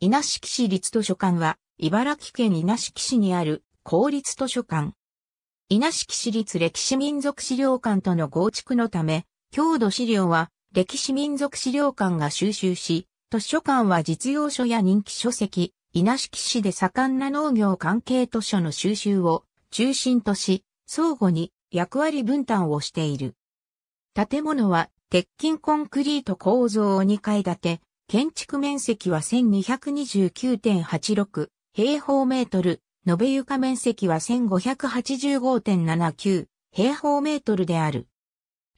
稲敷市立図書館は、茨城県稲敷市にある公立図書館。稲敷市立歴史民族資料館との合築のため、郷土資料は歴史民族資料館が収集し、図書館は実用書や人気書籍、稲敷市で盛んな農業関係図書の収集を中心とし、相互に役割分担をしている。建物は鉄筋コンクリート構造を2階建て、建築面積は1229.86平方メートル、延べ床面積は1585.79平方メートルである。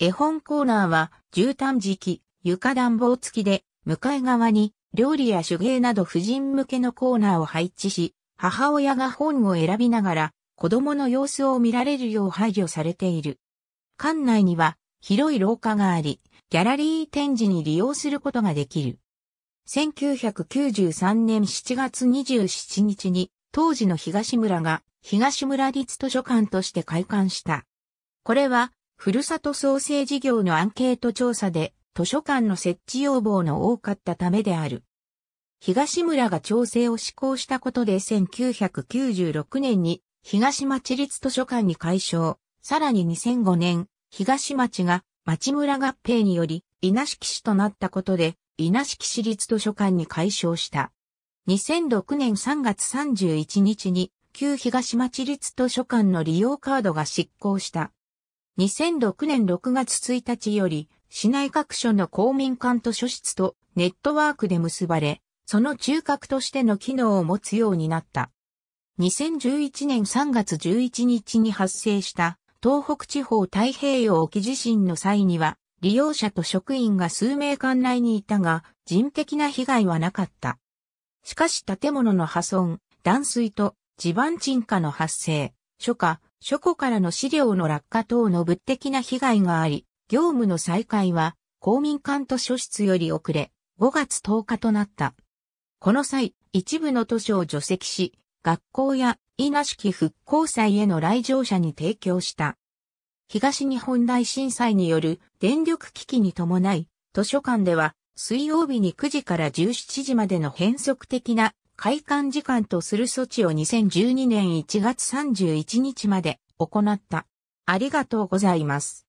絵本コーナーは、絨毯敷、床暖房付きで、向かい側に、料理や手芸など婦人向けのコーナーを配置し、母親が本を選びながら、子供の様子を見られるよう配慮されている。館内には、広い廊下があり、ギャラリー展示に利用することができる。1993年7月27日に、当時の東村が東村立図書館として開館した。これは、ふるさと創生事業のアンケート調査で、図書館の設置要望の多かったためである。東村が調整を施行したことで1996年に東町立図書館に改称、さらに2005年、東町が町村合併により稲敷市となったことで稲敷市立図書館に改称した。2006年3月31日に旧東町立図書館の利用カードが失効した。2006年6月1日より市内各所の公民館図書室とネットワークで結ばれ、その中核としての機能を持つようになった。2011年3月11日に発生した東北地方太平洋沖地震の際には利用者と職員が数名館内にいたが、人的な被害はなかった。しかし建物の破損、断水と地盤沈下の発生、初夏、書庫からの資料の落下等の物的な被害があり、業務の再開は公民館図書室より遅れ、5月10日となった。この際、一部の図書を除籍し、学校や稲敷復興祭への来場者に提供した。東日本大震災による電力危機に伴い、図書館では水曜日に9時から17時までの変則的な開館時間とする措置を2012年1月31日まで行った。ありがとうございます。